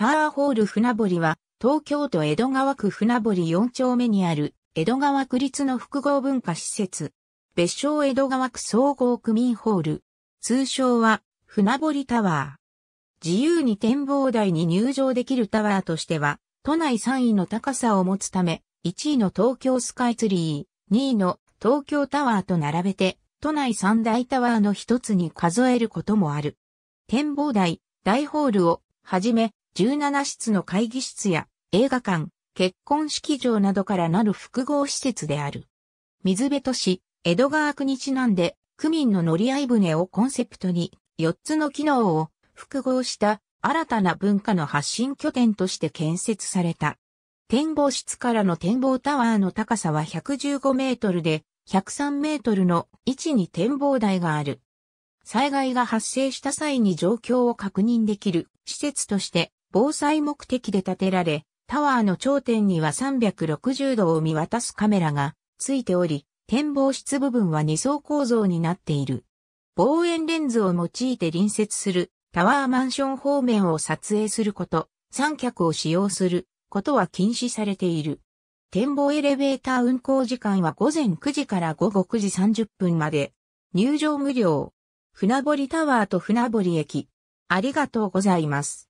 タワーホール船堀は、東京都江戸川区船堀4丁目にある、江戸川区立の複合文化施設。別称江戸川区総合区民ホール。通称は、船堀タワー。自由に展望台に入場できるタワーとしては、都内3位の高さを持つため、1位の東京スカイツリー、2位の東京タワーと並べて、都内三大タワーの一つに数えることもある。展望台、大ホールをはじめ、17室の会議室や映画館、結婚式場などからなる複合施設である。水辺都市、江戸川区にちなんで、区民の乗り合い船をコンセプトに、4つの機能を複合した新たな文化の発信拠点として建設された。展望室からの展望タワーの高さは115メートルで、103メートルの位置に展望台がある。災害が発生した際に状況を確認できる施設として防災目的で建てられ、タワーの頂点には360度を見渡すカメラがついており、展望室部分は2層構造になっている。望遠レンズを用いて隣接するタワーマンション方面を撮影すること、三脚を使用することは禁止されている。展望エレベーター運行時間は午前9時から午後9時30分まで。入場無料。船堀タワーと船堀駅。ありがとうございます。